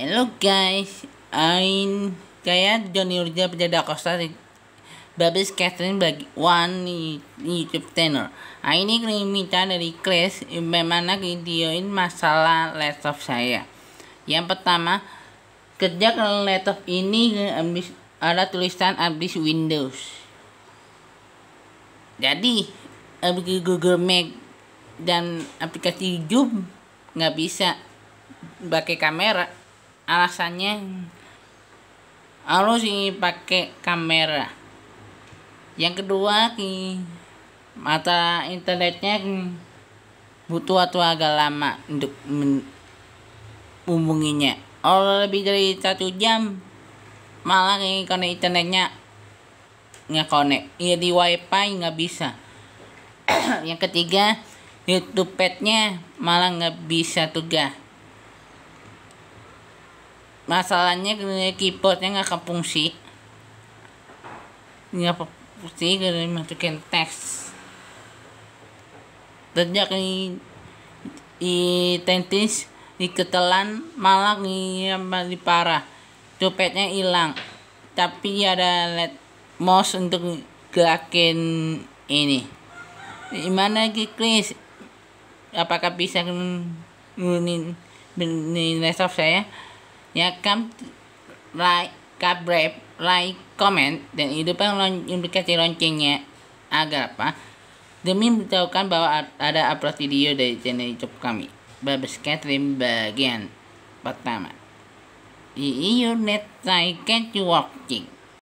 Hello guys, I'm saya Johnny Urja Pejada Costa Babes Catherine bagi One YouTube channel. Nah, ini kami minta dari Chris, bagaimana videoin masalah laptop saya. Yang pertama, kerja laptop ini habis, ada tulisan habis Windows. Jadi, aplikasi Google Mac dan aplikasi Zoom nggak bisa pakai kamera alasannya harus ini pakai kamera yang kedua ki mata internetnya butuh waktu agak lama untuk menghubunginya kalau lebih dari satu jam malah ini konek internetnya nggak konek ya di wifi nggak bisa yang ketiga youtube padnya malah nggak bisa tugas masalahnya keyboardnya nggak kepungsi nggak kepungsi karena masukin teks sejak di di tentis ketelan malah lebih parah copetnya hilang tapi ada led mouse untuk gerakin ini gimana lagi Chris apakah bisa nurunin ini laptop saya ya Kam like subscribe like comment dan hidupkan lon implikasi loncengnya agar apa demi memberitahukan bahwa ada upload video dari channel YouTube kami babes catherine bagian pertama. Iyo net saya time.